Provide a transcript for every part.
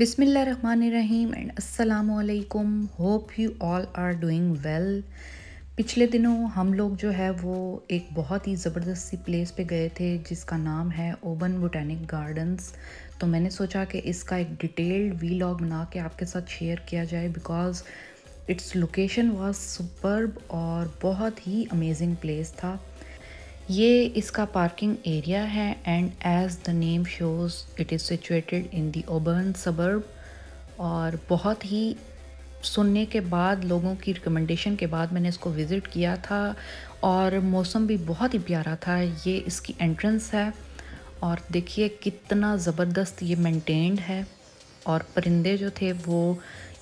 रहीम and असलकुम hope you all are doing well पिछले दिनों हम लोग जो है वो एक बहुत ही ज़बरदस्त सी प्लेस पे गए थे जिसका नाम है ओबन बोटैनिक गार्डन्स तो मैंने सोचा कि इसका एक डिटेल्ड लॉग बना के आपके साथ शेयर किया जाए because its location was superb और बहुत ही अमेजिंग प्लेस था ये इसका पार्किंग एरिया है and as the name shows it is situated in the Auburn suburb और बहुत ही सुनने के बाद लोगों की रिकमेंडेशन के बाद मैंने इसको विज़िट किया था और मौसम भी बहुत ही प्यारा था ये इसकी एंट्रेंस है और देखिए कितना ज़बरदस्त ये मेंटेन्ड है और परिंदे जो थे वो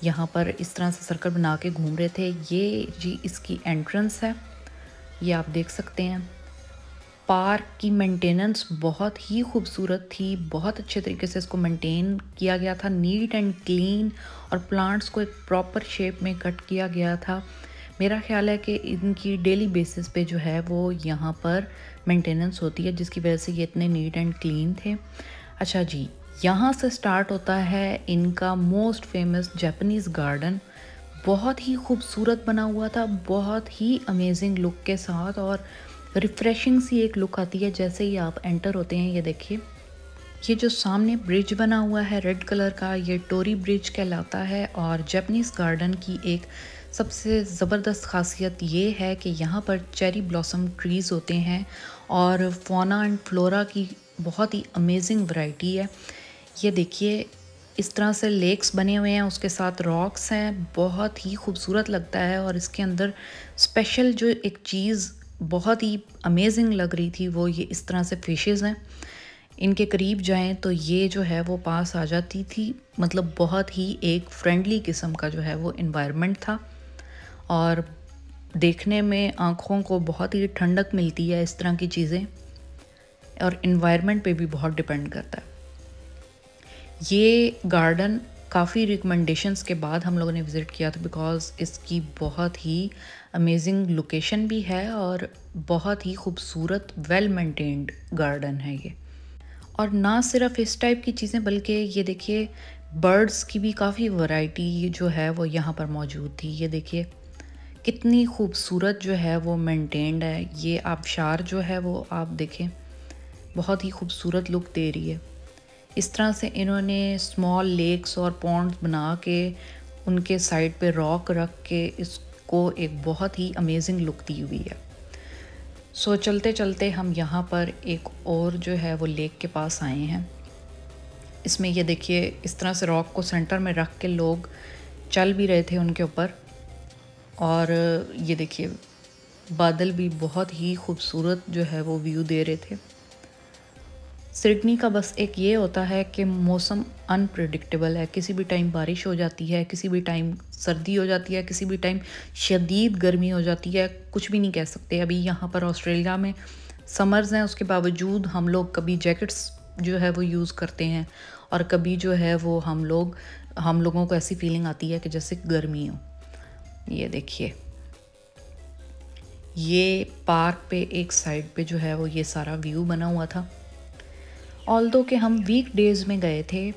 यहाँ पर इस तरह से सर्कल बना के घूम रहे थे ये जी इसकी एंट्रेंस है ये आप देख सकते हैं पार्क की मेंटेनेंस बहुत ही खूबसूरत थी बहुत अच्छे तरीके से इसको मेंटेन किया गया था नीट एंड क्लीन और प्लांट्स को एक प्रॉपर शेप में कट किया गया था मेरा ख्याल है कि इनकी डेली बेसिस पे जो है वो यहाँ पर मेंटेनेंस होती है जिसकी वजह से ये इतने नीट एंड क्लीन थे अच्छा जी यहाँ से स्टार्ट होता है इनका मोस्ट फेमस जैपनीज गार्डन बहुत ही खूबसूरत बना हुआ था बहुत ही अमेजिंग लुक के साथ और रिफ़्रेशिंग सी एक लुक आती है जैसे ही आप एंटर होते हैं ये देखिए ये जो सामने ब्रिज बना हुआ है रेड कलर का ये टोरी ब्रिज कहलाता है और जैपनीज़ गार्डन की एक सबसे ज़बरदस्त खासियत ये है कि यहाँ पर चेरी ब्लॉसम ट्रीज़ होते हैं और फोना एंड फ्लोरा की बहुत ही अमेजिंग वैरायटी है ये देखिए इस तरह से लेक्स बने हुए हैं उसके साथ रॉक्स हैं बहुत ही खूबसूरत लगता है और इसके अंदर स्पेशल जो एक चीज़ बहुत ही अमेजिंग लग रही थी वो ये इस तरह से फिशेज़ हैं इनके करीब जाएं तो ये जो है वो पास आ जाती थी मतलब बहुत ही एक फ्रेंडली किस्म का जो है वो इन्वायरमेंट था और देखने में आँखों को बहुत ही ठंडक मिलती है इस तरह की चीज़ें और इन्वायरमेंट पे भी बहुत डिपेंड करता है ये गार्डन काफ़ी रिकमेंडेशंस के बाद हम लोगों ने विज़िट किया था बिकॉज़ इसकी बहुत ही अमेजिंग लोकेशन भी है और बहुत ही खूबसूरत वेल मेंटेन्ड गार्डन है ये और ना सिर्फ इस टाइप की चीज़ें बल्कि ये देखिए बर्ड्स की भी काफ़ी वैरायटी जो है वो यहाँ पर मौजूद थी ये देखिए कितनी खूबसूरत जो है वो मेंटेन्ड है ये आबशार जो है वो आप देखें बहुत ही खूबसूरत लुक दे रही है इस तरह से इन्होंने स्मॉल लेक्स और पॉन्ड्स बना के उनके साइड पे रॉक रख के इसको एक बहुत ही अमेजिंग लुक दी हुई है सो so, चलते चलते हम यहाँ पर एक और जो है वो लेक के पास आए हैं इसमें ये देखिए इस तरह से रॉक को सेंटर में रख के लोग चल भी रहे थे उनके ऊपर और ये देखिए बादल भी बहुत ही खूबसूरत जो है वो व्यू दे रहे थे सिडनी का बस एक ये होता है कि मौसम अनप्रडिक्टेबल है किसी भी टाइम बारिश हो जाती है किसी भी टाइम सर्दी हो जाती है किसी भी टाइम शदीद गर्मी हो जाती है कुछ भी नहीं कह सकते अभी यहाँ पर ऑस्ट्रेलिया में समर्स हैं उसके बावजूद हम लोग कभी जैकेट्स जो है वो यूज़ करते हैं और कभी जो है वो हम लोग हम लोगों को ऐसी फीलिंग आती है कि जैसे गर्मी हो ये देखिए ये पार्क पे एक साइड पे जो है वो ये सारा व्यू बना हुआ था ऑल दो कि हम वीक डेज़ में गए थे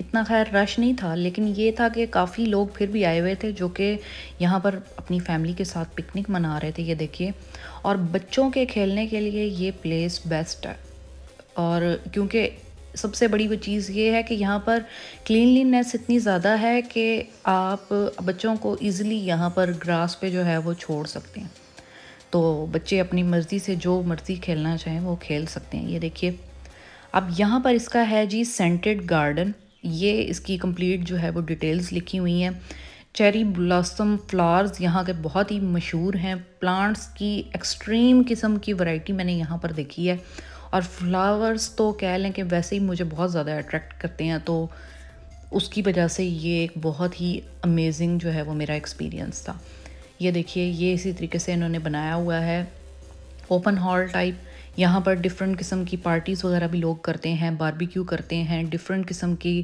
इतना खैर रश नहीं था लेकिन ये था कि काफ़ी लोग फिर भी आए हुए थे जो कि यहाँ पर अपनी फैमिली के साथ पिकनिक मना रहे थे ये देखिए और बच्चों के खेलने के लिए ये प्लेस बेस्ट है और क्योंकि सबसे बड़ी वो चीज़ ये है कि यहाँ पर क्लिनलीनेस इतनी ज़्यादा है कि आप बच्चों को ईज़िली यहाँ पर ग्रास पे जो है वो छोड़ सकते हैं तो बच्चे अपनी मर्ज़ी से जो मर्ज़ी खेलना चाहें वो खेल सकते हैं ये देखिए अब यहाँ पर इसका है जी सेंटेड गार्डन ये इसकी कंप्लीट जो है वो डिटेल्स लिखी हुई हैं चेरी ब्लॉसम फ्लावर्स यहाँ के बहुत ही मशहूर हैं प्लांट्स की एक्सट्रीम किस्म की वैरायटी मैंने यहाँ पर देखी है और फ्लावर्स तो कह लें कि वैसे ही मुझे बहुत ज़्यादा अट्रैक्ट करते हैं तो उसकी वजह से ये एक बहुत ही अमेजिंग जो है वो मेरा एक्सपीरियंस था ये देखिए ये इसी तरीके से इन्होंने बनाया हुआ है ओपन हॉल टाइप यहाँ पर डिफरेंट किस्म की पार्टीज़ वगैरह भी लोग करते हैं बारबेक्यू करते हैं डिफरेंट किस्म की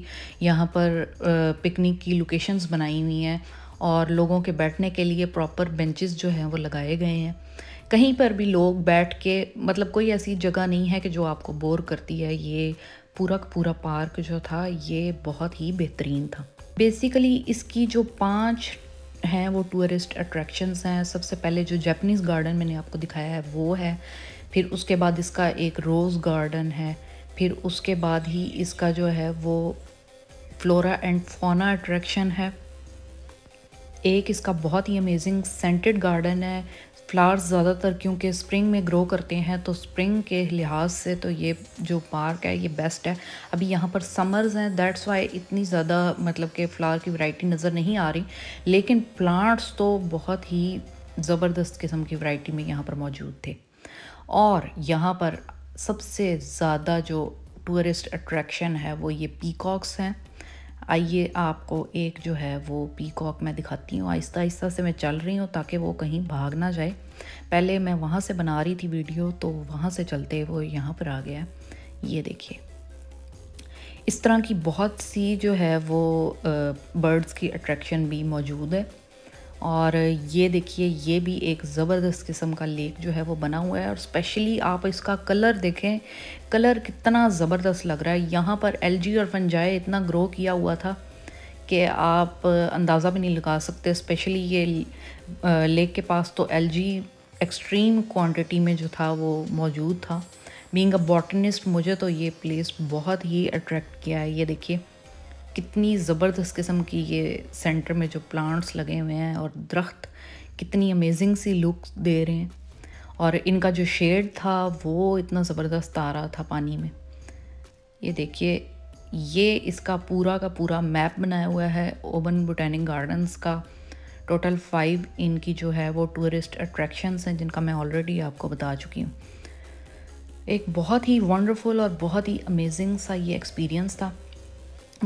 यहाँ पर पिकनिक की लोकेशंस बनाई हुई हैं और लोगों के बैठने के लिए प्रॉपर बेंचेस जो हैं वो लगाए गए हैं कहीं पर भी लोग बैठ के मतलब कोई ऐसी जगह नहीं है कि जो आपको बोर करती है ये पूरा का पूरा पार्क जो था ये बहुत ही बेहतरीन था बेसिकली इसकी जो पाँच हैं वो टूरिस्ट अट्रैक्शंस हैं सबसे पहले जो जैपनीज़ गार्डन मैंने आपको दिखाया है वो है फिर उसके बाद इसका एक रोज़ गार्डन है फिर उसके बाद ही इसका जो है वो फ्लोरा एंड फोना अट्रैक्शन है एक इसका बहुत ही अमेजिंग सेंटेड गार्डन है फ्लावर्स ज़्यादातर क्योंकि स्प्रिंग में ग्रो करते हैं तो स्प्रिंग के लिहाज से तो ये जो पार्क है ये बेस्ट है अभी यहाँ पर समर्स हैं दैट्स वाई इतनी ज़्यादा मतलब के फ्लावर की वैरायटी नज़र नहीं आ रही लेकिन प्लांट्स तो बहुत ही ज़बरदस्त किस्म की वैरायटी में यहाँ पर मौजूद थे और यहाँ पर सबसे ज़्यादा जो टूरिस्ट अट्रैक्शन है वो ये पीकॉक्स हैं आइए आपको एक जो है वो पीकॉक मैं दिखाती हूँ आहिस्ता आहिस्ता से मैं चल रही हूँ ताकि वो कहीं भाग ना जाए पहले मैं वहाँ से बना रही थी वीडियो तो वहाँ से चलते वो यहाँ पर आ गया ये देखिए इस तरह की बहुत सी जो है वो बर्ड्स की अट्रैक्शन भी मौजूद है और ये देखिए ये भी एक ज़बरदस्त किस्म का लेक जो है वो बना हुआ है और स्पेशली आप इसका कलर देखें कलर कितना ज़बरदस्त लग रहा है यहाँ पर एलजी और फंजाए इतना ग्रो किया हुआ था कि आप अंदाज़ा भी नहीं लगा सकते स्पेशली ये लेक के पास तो एलजी एक्सट्रीम क्वांटिटी में जो था वो मौजूद था बींग अ बॉटनिस्ट मुझे तो ये प्लेस बहुत ही अट्रैक्ट किया है ये देखिए कितनी ज़बरदस्त किस्म की ये सेंटर में जो प्लांट्स लगे हुए हैं और दरख्त कितनी अमेजिंग सी लुक दे रहे हैं और इनका जो शेड था वो इतना ज़बरदस्त आ रहा था पानी में ये देखिए ये इसका पूरा का पूरा मैप बनाया हुआ है ओबन बोटैनिक गार्डन्स का टोटल फाइव इनकी जो है वो टूरिस्ट अट्रैक्शंस हैं जिनका मैं ऑलरेडी आपको बता चुकी हूँ एक बहुत ही वंडरफुल और बहुत ही अमेजिंग सा ये एक्सपीरियंस था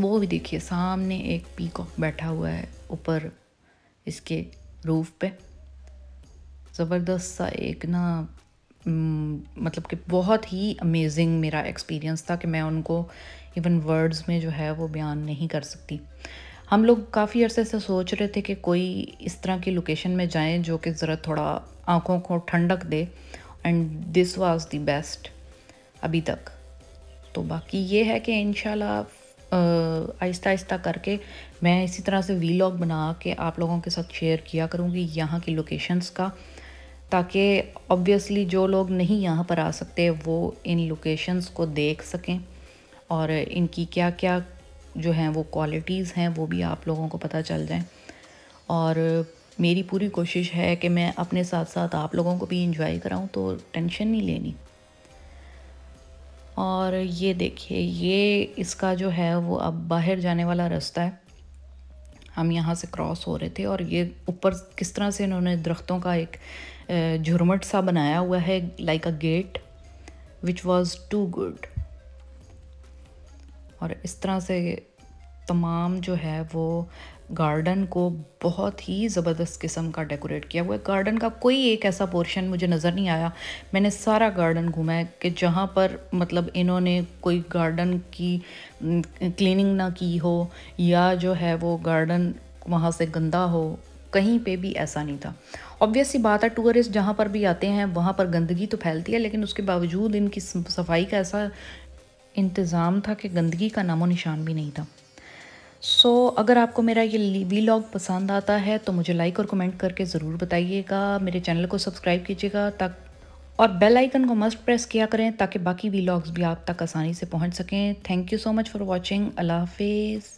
वो भी देखिए सामने एक पीकॉक बैठा हुआ है ऊपर इसके रूफ पे ज़बरदस्त सा एक ना मतलब कि बहुत ही अमेजिंग मेरा एक्सपीरियंस था कि मैं उनको इवन वर्ड्स में जो है वो बयान नहीं कर सकती हम लोग काफ़ी अरसे से सोच रहे थे कि कोई इस तरह की लोकेशन में जाएं जो कि ज़रा थोड़ा आँखों को ठंडक दे and this was the best अभी तक तो बाकी ये है कि इन आहिस्ता आहिस्ता करके मैं इसी तरह से वीलॉग बना के आप लोगों के साथ शेयर किया करूँगी यहाँ की लोकेशंस का ताकि ऑब्वियसली जो लोग नहीं यहाँ पर आ सकते वो इन लोकेशंस को देख सकें और इनकी क्या क्या जो हैं वो क्वालिटीज़ हैं वो भी आप लोगों को पता चल जाए और मेरी पूरी कोशिश है कि मैं अपने साथ साथ आप लोगों को भी इंजॉय कराऊं तो टेंशन नहीं लेनी और ये देखिए ये इसका जो है वो अब बाहर जाने वाला रास्ता है हम यहाँ से क्रॉस हो रहे थे और ये ऊपर किस तरह से इन्होंने दरख्तों का एक झुरमट सा बनाया हुआ है like a gate which was too good और इस तरह से तमाम जो है वो गार्डन को बहुत ही ज़बरदस्त किस्म का डेकोरेट किया हुआ है गार्डन का कोई एक ऐसा पोर्शन मुझे नज़र नहीं आया मैंने सारा गार्डन घूमा है कि जहाँ पर मतलब इन्होंने कोई गार्डन की क्लीनिंग ना की हो या जो है वो गार्डन वहाँ से गंदा हो कहीं पे भी ऐसा नहीं था ऑब्वियस बात है टूरिस्ट जहाँ पर भी आते हैं वहाँ पर गंदगी तो फैलती है लेकिन उसके बावजूद इनकी सफाई का ऐसा इंतज़ाम था कि गंदगी का नामो निशान भी नहीं था सो so, अगर आपको मेरा ये लॉग पसंद आता है तो मुझे लाइक और कमेंट करके ज़रूर बताइएगा मेरे चैनल को सब्सक्राइब कीजिएगा तक और बेल आइकन को मस्ट प्रेस किया करें ताकि बाकी वी भी आप तक आसानी से पहुंच सकें thank you so much for watching अल्लाह हाफिज़